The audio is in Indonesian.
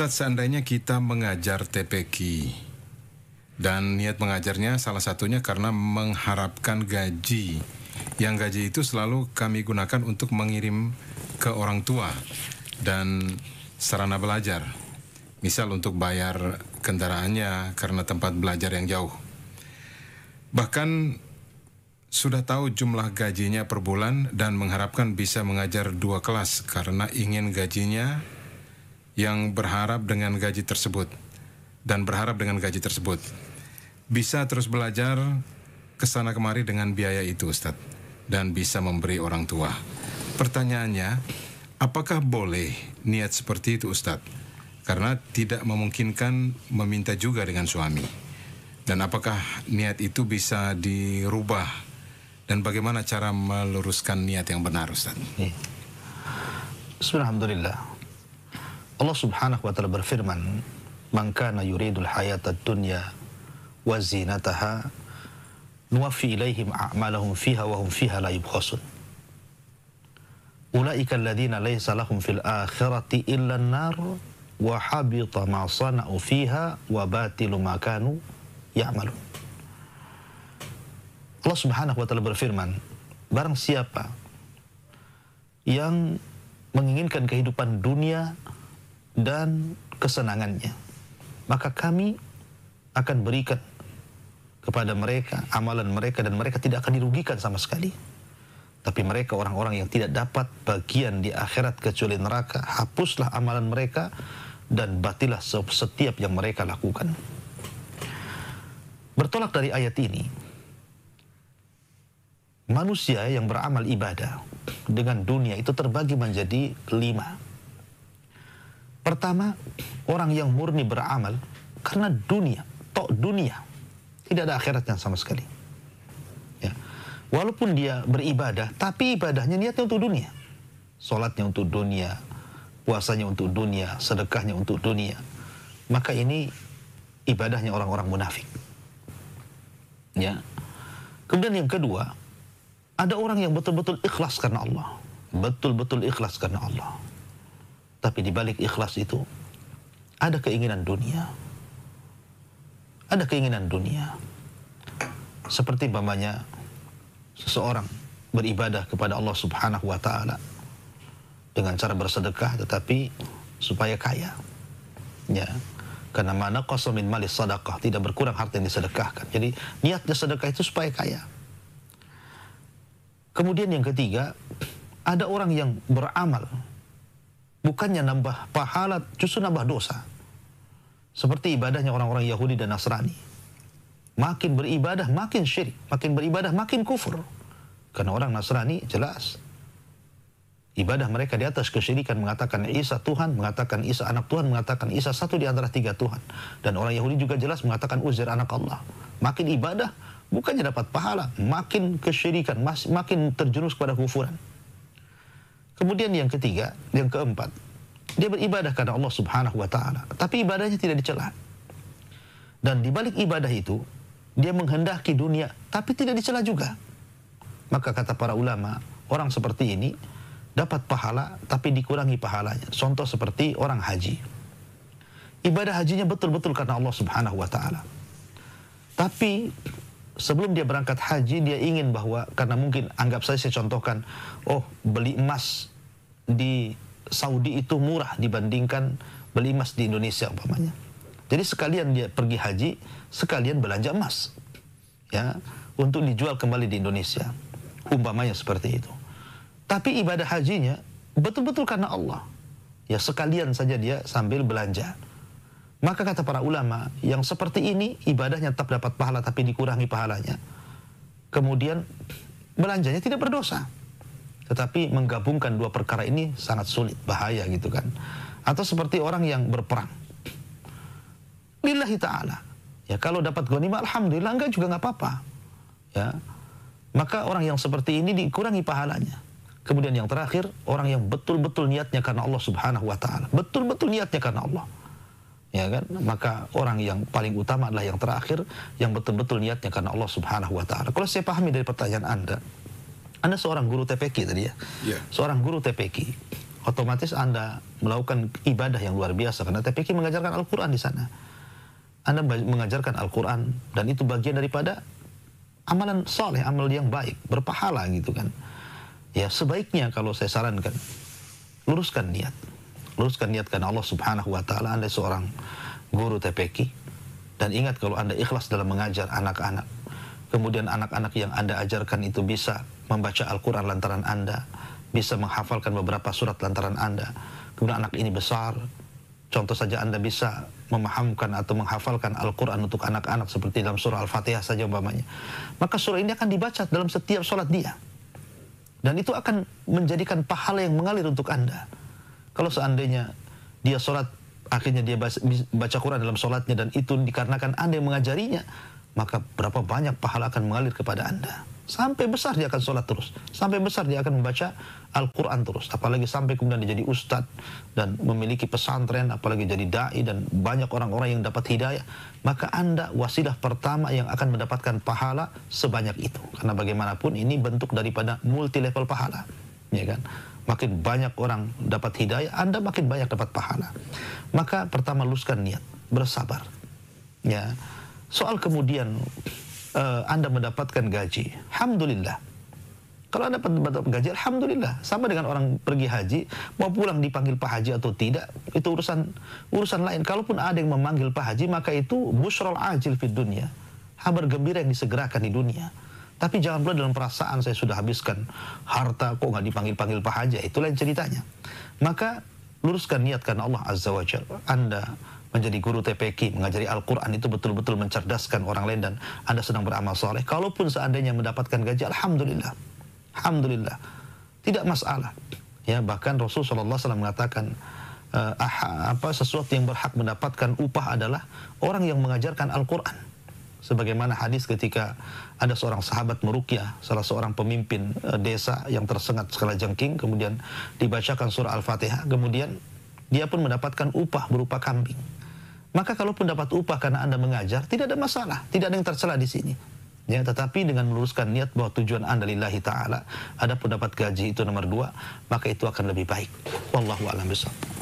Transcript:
Ustadz, seandainya kita mengajar TPQ dan niat mengajarnya salah satunya karena mengharapkan gaji. Yang gaji itu selalu kami gunakan untuk mengirim ke orang tua dan sarana belajar. Misal untuk bayar kendaraannya karena tempat belajar yang jauh. Bahkan sudah tahu jumlah gajinya per bulan dan mengharapkan bisa mengajar dua kelas karena ingin gajinya yang berharap dengan gaji tersebut dan berharap dengan gaji tersebut bisa terus belajar ke sana kemari dengan biaya itu Ustadz dan bisa memberi orang tua. Pertanyaannya, apakah boleh niat seperti itu Ustadz? Karena tidak memungkinkan meminta juga dengan suami. Dan apakah niat itu bisa dirubah? Dan bagaimana cara meluruskan niat yang benar Ustadz? Hmm. Bismillahirrahmanirrahim. Allah Subhanahu wa taala berfirman, "Maka na yuridul hayatad dunya wa zinataha nuwaffi ilaihim a'malahum fiha wa hum fiha la yubkhasun." Ulaika alladhina laysa lahum fil akhirati illa an-nar wa habita ma sana'u fiha wa batilu ma kanu ya'malun. Allah Subhanahu wa taala berfirman, barang siapa yang menginginkan kehidupan dunia dan kesenangannya. Maka kami akan berikan kepada mereka amalan mereka dan mereka tidak akan dirugikan sama sekali. Tapi mereka orang-orang yang tidak dapat bagian di akhirat kecuali neraka, hapuslah amalan mereka dan batilah setiap yang mereka lakukan. Bertolak dari ayat ini, manusia yang beramal ibadah dengan dunia itu terbagi menjadi lima Pertama, orang yang murni beramal karena dunia, tok dunia. Tidak ada akhiratnya sama sekali. Ya. Walaupun dia beribadah, tapi ibadahnya niatnya untuk dunia. Solatnya untuk dunia, puasanya untuk dunia, sedekahnya untuk dunia. Maka ini ibadahnya orang-orang munafik. Ya. Kemudian yang kedua, ada orang yang betul-betul ikhlas karena Allah. Betul-betul ikhlas karena Allah tapi di balik ikhlas itu ada keinginan dunia. Ada keinginan dunia. Seperti bapaknya seseorang beribadah kepada Allah Subhanahu wa taala dengan cara bersedekah tetapi supaya kaya. Ya. Karena mana min mali sadaqah tidak berkurang harta yang disedekahkan. Jadi niatnya sedekah itu supaya kaya. Kemudian yang ketiga, ada orang yang beramal bukannya nambah pahala, justru nambah dosa. Seperti ibadahnya orang-orang Yahudi dan Nasrani. Makin beribadah, makin syirik. Makin beribadah, makin kufur. Karena orang Nasrani jelas. Ibadah mereka di atas kesyirikan mengatakan Isa Tuhan, mengatakan Isa anak Tuhan, mengatakan Isa satu di antara tiga Tuhan. Dan orang Yahudi juga jelas mengatakan uzir anak Allah. Makin ibadah, bukannya dapat pahala, makin kesyirikan, makin terjerus kepada kufuran. Kemudian yang ketiga, yang keempat, dia beribadah karena Allah Subhanahu wa taala, tapi ibadahnya tidak dicela. Dan di balik ibadah itu, dia menghendaki dunia tapi tidak dicela juga. Maka kata para ulama, orang seperti ini dapat pahala tapi dikurangi pahalanya. Contoh seperti orang haji. Ibadah hajinya betul-betul karena Allah Subhanahu wa taala. Tapi sebelum dia berangkat haji dia ingin bahwa karena mungkin anggap saja saya contohkan oh beli emas di Saudi itu murah dibandingkan beli emas di Indonesia umpamanya. Jadi sekalian dia pergi haji, sekalian belanja emas. Ya, untuk dijual kembali di Indonesia. Umpamanya seperti itu. Tapi ibadah hajinya betul-betul karena Allah. Ya sekalian saja dia sambil belanja. Maka kata para ulama, yang seperti ini ibadahnya tetap dapat pahala tapi dikurangi pahalanya. Kemudian belanjanya tidak berdosa. Tetapi menggabungkan dua perkara ini sangat sulit, bahaya gitu kan. Atau seperti orang yang berperang. Lillahi ta'ala. Ya kalau dapat gonima alhamdulillah, enggak juga enggak apa-apa. Ya. Maka orang yang seperti ini dikurangi pahalanya. Kemudian yang terakhir, orang yang betul-betul niatnya karena Allah Subhanahu wa taala. Betul-betul niatnya karena Allah ya kan maka orang yang paling utama adalah yang terakhir yang betul-betul niatnya karena Allah Subhanahu wa taala kalau saya pahami dari pertanyaan Anda Anda seorang guru TPQ tadi ya yeah. seorang guru TPQ otomatis Anda melakukan ibadah yang luar biasa karena TPQ mengajarkan Al-Qur'an di sana Anda mengajarkan Al-Qur'an dan itu bagian daripada amalan soleh amal yang baik berpahala gitu kan ya sebaiknya kalau saya sarankan luruskan niat luruskan niatkan Allah Subhanahu wa taala Anda seorang guru TPQ dan ingat kalau Anda ikhlas dalam mengajar anak-anak kemudian anak-anak yang Anda ajarkan itu bisa membaca Al-Qur'an lantaran Anda bisa menghafalkan beberapa surat lantaran Anda kemudian anak ini besar contoh saja Anda bisa memahamkan atau menghafalkan Al-Quran untuk anak-anak seperti dalam surah Al-Fatihah saja umpamanya. Maka surah ini akan dibaca dalam setiap sholat dia. Dan itu akan menjadikan pahala yang mengalir untuk Anda. Kalau seandainya dia sholat, akhirnya dia baca Quran dalam sholatnya dan itu dikarenakan Anda yang mengajarinya, maka berapa banyak pahala akan mengalir kepada Anda. Sampai besar dia akan sholat terus. Sampai besar dia akan membaca Al-Quran terus. Apalagi sampai kemudian dia jadi ustadz dan memiliki pesantren, apalagi jadi da'i dan banyak orang-orang yang dapat hidayah. Maka Anda wasilah pertama yang akan mendapatkan pahala sebanyak itu. Karena bagaimanapun ini bentuk daripada multi level pahala. Ya kan? makin banyak orang dapat hidayah, Anda makin banyak dapat pahala. Maka pertama luruskan niat, bersabar. Ya. Soal kemudian uh, Anda mendapatkan gaji, alhamdulillah. Kalau Anda dapat gaji, alhamdulillah. Sama dengan orang pergi haji, mau pulang dipanggil Pak Haji atau tidak, itu urusan urusan lain. Kalaupun ada yang memanggil Pak Haji, maka itu busrol ajil fid dunia. Kabar gembira yang disegerakan di dunia tapi jangan pula dalam perasaan saya sudah habiskan harta kok nggak dipanggil-panggil Pak haji. Itu lain ceritanya. Maka luruskan niat karena Allah Azza wa Anda menjadi guru TPK, mengajari Al-Quran itu betul-betul mencerdaskan orang lain dan Anda sedang beramal soleh. Kalaupun seandainya mendapatkan gaji, Alhamdulillah. Alhamdulillah. Tidak masalah. Ya, bahkan Rasulullah SAW mengatakan, uh, eh, aha, apa sesuatu yang berhak mendapatkan upah adalah orang yang mengajarkan Al-Quran sebagaimana hadis ketika ada seorang sahabat merukyah salah seorang pemimpin eh, desa yang tersengat skala jengking kemudian dibacakan surah Al-Fatihah kemudian dia pun mendapatkan upah berupa kambing. Maka kalaupun dapat upah karena Anda mengajar, tidak ada masalah, tidak ada yang tercela di sini. Ya, tetapi dengan meluruskan niat bahwa tujuan Anda lillahi taala, ada pendapat gaji itu nomor dua, maka itu akan lebih baik. Wallahu a'lam